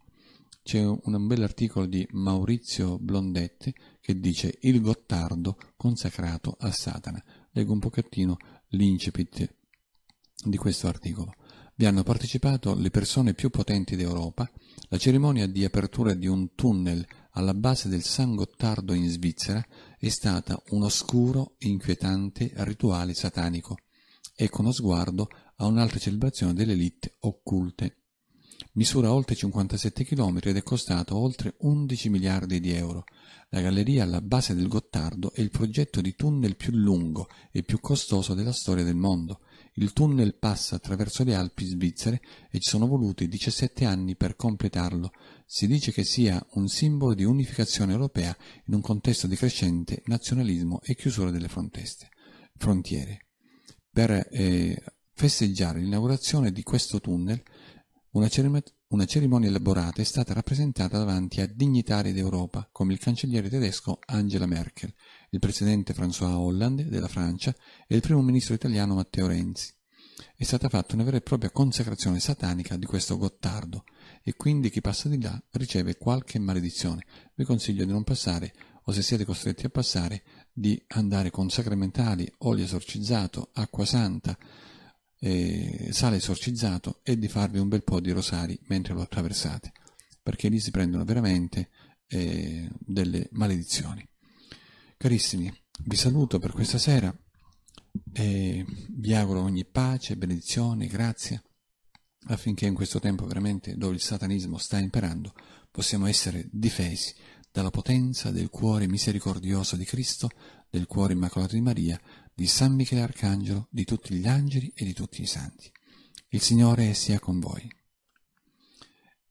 C'è un, un bell'articolo di Maurizio Blondetti che dice Il Gottardo consacrato a Satana leggo un pochettino l'incipit di questo articolo. Vi hanno partecipato le persone più potenti d'Europa, la cerimonia di apertura di un tunnel alla base del San Gottardo in Svizzera è stata un oscuro inquietante rituale satanico e con lo sguardo a un'altra celebrazione delle elite occulte. Misura oltre 57 km ed è costato oltre 11 miliardi di euro la galleria alla base del Gottardo è il progetto di tunnel più lungo e più costoso della storia del mondo. Il tunnel passa attraverso le Alpi svizzere e ci sono voluti 17 anni per completarlo. Si dice che sia un simbolo di unificazione europea in un contesto di crescente nazionalismo e chiusura delle frontiere. Per eh, festeggiare l'inaugurazione di questo tunnel, una, cerimonia una cerimonia elaborata è stata rappresentata davanti a dignitari d'Europa come il cancelliere tedesco Angela Merkel, il presidente François Hollande della Francia e il primo ministro italiano Matteo Renzi. È stata fatta una vera e propria consacrazione satanica di questo Gottardo e quindi chi passa di là riceve qualche maledizione. Vi consiglio di non passare o se siete costretti a passare di andare con sacramentali, olio esorcizzato, acqua santa, eh, sale esorcizzato e di farvi un bel po' di rosari mentre lo attraversate, perché lì si prendono veramente eh, delle maledizioni. Carissimi, vi saluto per questa sera e vi auguro ogni pace, benedizione, grazia, affinché in questo tempo veramente dove il satanismo sta imperando possiamo essere difesi dalla potenza del cuore misericordioso di Cristo, del cuore immacolato di Maria, di San Michele Arcangelo, di tutti gli angeli e di tutti i santi. Il Signore sia con voi.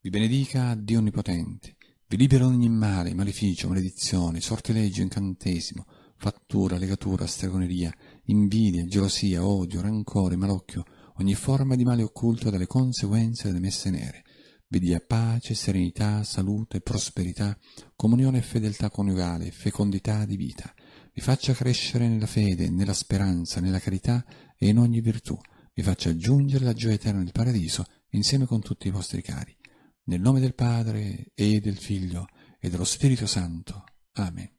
Vi benedica Dio Onnipotente, vi libera ogni male, maleficio, maledizione, sortileggio, incantesimo, fattura, legatura, stregoneria, invidia, gelosia, odio, rancore, malocchio, ogni forma di male occulto dalle conseguenze delle messe nere. Vi dia pace, serenità, salute, prosperità, comunione e fedeltà coniugale, fecondità di vita vi faccia crescere nella fede, nella speranza, nella carità e in ogni virtù, vi faccia giungere la gioia eterna del paradiso insieme con tutti i vostri cari. Nel nome del Padre e del Figlio e dello Spirito Santo. Amen.